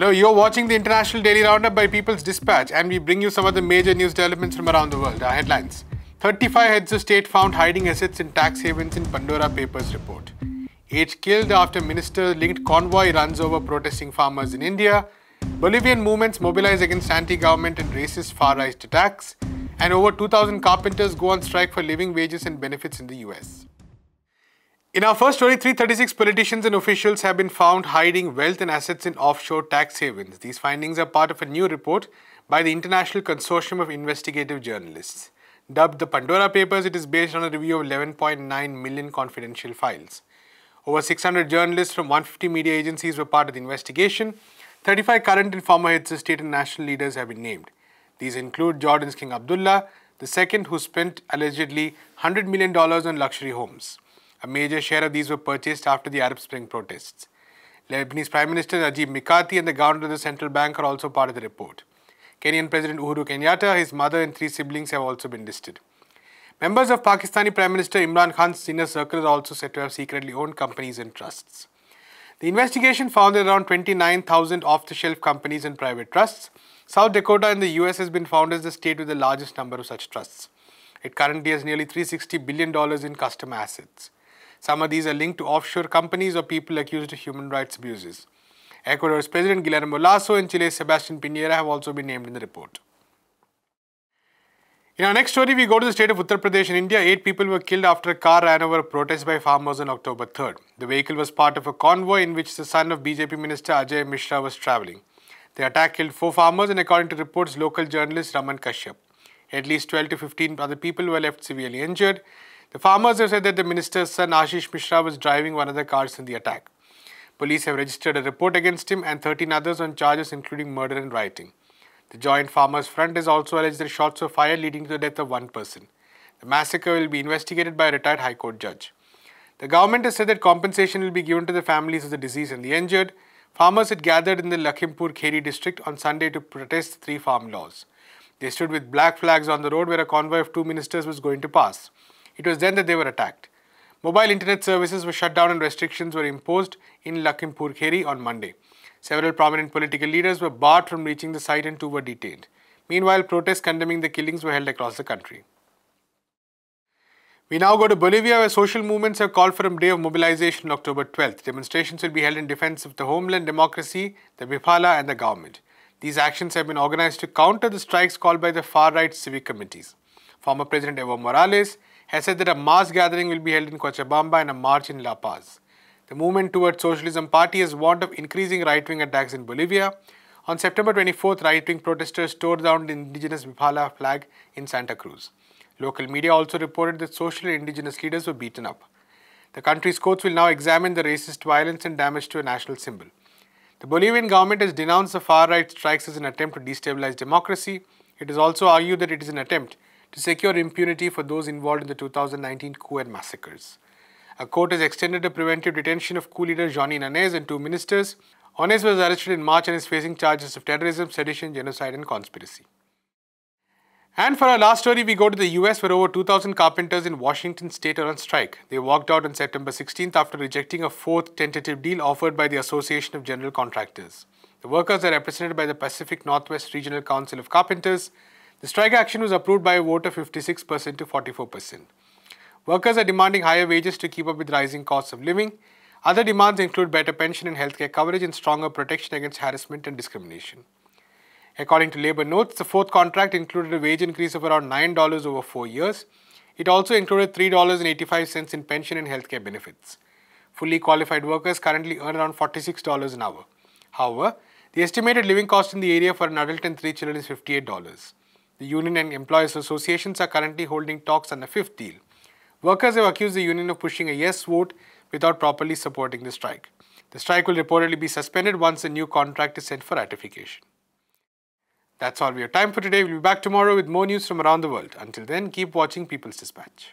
Hello, you're watching the International Daily Roundup by People's Dispatch, and we bring you some of the major news developments from around the world. Our headlines 35 heads of state found hiding assets in tax havens in Pandora Papers report. 8 killed after minister linked convoy runs over protesting farmers in India. Bolivian movements mobilize against anti government and racist far right attacks. And over 2,000 carpenters go on strike for living wages and benefits in the US. In our first story, 336 politicians and officials have been found hiding wealth and assets in offshore tax havens. These findings are part of a new report by the International Consortium of Investigative Journalists. Dubbed the Pandora Papers, it is based on a review of 11.9 million confidential files. Over 600 journalists from 150 media agencies were part of the investigation. 35 current and former heads of state and national leaders have been named. These include Jordan's King Abdullah, the second who spent allegedly $100 million on luxury homes. A major share of these were purchased after the Arab Spring protests. Lebanese Prime Minister Najib Mikati and the governor of the central bank are also part of the report. Kenyan President Uhuru Kenyatta, his mother and three siblings have also been listed. Members of Pakistani Prime Minister Imran Khan's inner circle are also said to have secretly owned companies and trusts. The investigation found that around 29,000 off-the-shelf companies and private trusts. South Dakota in the US has been found as the state with the largest number of such trusts. It currently has nearly $360 billion in customer assets. Some of these are linked to offshore companies or people accused of human rights abuses. Ecuador's President Guillermo Lasso and Chile's Sebastian Piñera have also been named in the report. In our next story, we go to the state of Uttar Pradesh in India. Eight people were killed after a car ran over a protest by farmers on October 3rd. The vehicle was part of a convoy in which the son of BJP Minister Ajay Mishra was travelling. The attack killed four farmers and according to reports, local journalist Raman Kashyap. At least 12 to 15 other people were left severely injured. The farmers have said that the minister's son Ashish Mishra was driving one of the cars in the attack. Police have registered a report against him and 13 others on charges including murder and rioting. The Joint Farmers Front has also alleged that shots were fired leading to the death of one person. The massacre will be investigated by a retired High Court judge. The government has said that compensation will be given to the families of the deceased and the injured. Farmers had gathered in the Lakhimpur Kheri district on Sunday to protest three farm laws. They stood with black flags on the road where a convoy of two ministers was going to pass. It was then that they were attacked. Mobile internet services were shut down and restrictions were imposed in Lakhimpur Kheri on Monday. Several prominent political leaders were barred from reaching the site and two were detained. Meanwhile, protests condemning the killings were held across the country. We now go to Bolivia, where social movements have called for a day of mobilization on October 12th. Demonstrations will be held in defense of the homeland democracy, the Bipala, and the government. These actions have been organized to counter the strikes called by the far right civic committees. Former President Evo Morales has said that a mass gathering will be held in Cochabamba and a march in La Paz. The movement towards socialism party has warned of increasing right-wing attacks in Bolivia. On September 24th, right-wing protesters tore down the indigenous Bipala flag in Santa Cruz. Local media also reported that social and indigenous leaders were beaten up. The country's courts will now examine the racist violence and damage to a national symbol. The Bolivian government has denounced the far-right strikes as an attempt to destabilize democracy. It has also argued that it is an attempt to secure impunity for those involved in the 2019 coup and massacres. A court has extended the preventive detention of coup leader Johnny Nanez and two ministers. Onez was arrested in March and is facing charges of terrorism, sedition, genocide and conspiracy. And for our last story, we go to the US where over 2,000 carpenters in Washington state are on strike. They walked out on September 16th after rejecting a fourth tentative deal offered by the Association of General Contractors. The workers are represented by the Pacific Northwest Regional Council of Carpenters, the strike action was approved by a vote of 56% to 44%. Workers are demanding higher wages to keep up with rising costs of living. Other demands include better pension and healthcare coverage and stronger protection against harassment and discrimination. According to labour notes, the fourth contract included a wage increase of around $9 over four years. It also included $3.85 in pension and healthcare benefits. Fully qualified workers currently earn around $46 an hour. However, the estimated living cost in the area for an adult and three children is $58. The union and employers' associations are currently holding talks on a fifth deal. Workers have accused the union of pushing a yes vote without properly supporting the strike. The strike will reportedly be suspended once a new contract is sent for ratification. That's all we have time for today. We'll be back tomorrow with more news from around the world. Until then, keep watching People's Dispatch.